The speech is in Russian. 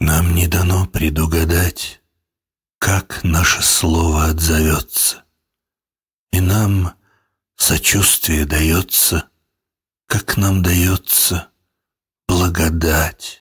Нам не дано предугадать, как наше слово отзовется. И нам сочувствие дается, как нам дается благодать.